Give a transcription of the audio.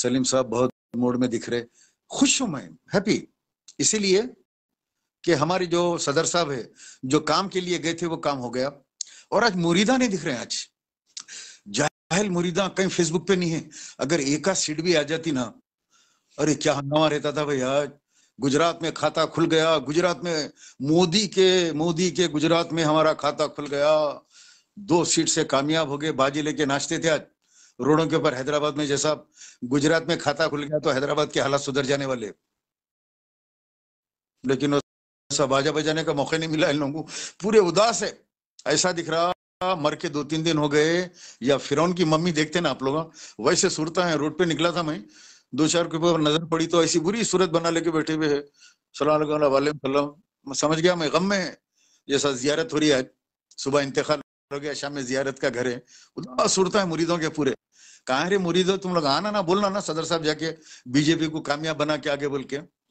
सलीम साहब बहुत मूड में दिख रहे खुश हूं मैं हैप्पी इसीलिए कि हमारे जो सदर साहब है जो काम के लिए गए थे वो काम हो गया और आज मुरीदा नहीं दिख रहे आज जाहिल मुरीदा कहीं फेसबुक पे नहीं है अगर एका सीट भी आ जाती ना अरे क्या हंगामा रहता था भाई आज गुजरात में खाता खुल गया गुजरात में मोदी के मोदी के गुजरात में हमारा खाता खुल गया दो सीट से कामयाब हो गए बाजी लेके नाचते थे आज रोडों के ऊपर हैदराबाद में जैसा गुजरात में खाता खुल गया तो हैदराबाद के हालात सुधर जाने वाले लेकिन बाजा बजाने का मौका नहीं मिला इन लोगों को पूरे उदास है ऐसा दिख रहा मर के दो तीन दिन हो गए या फिर की मम्मी देखते ना आप लोग हाँ? वैसे सुरता है रोड पे निकला था मैं दो चार के ऊपर नजर पड़ी तो ऐसी बुरी सूरत बना लेके बैठे हुए है सलाम मतलब समझ गया मैं गम में जैसा जियारत हो रही है सुबह इंतकाल गया तो शाम में जियारत का घर है उदास है मुरीदों के पूरे कहा रे मुरीदो तुम लोग आना ना बोलना ना सदर साहब जाके बीजेपी को कामयाब बना के आगे बोल के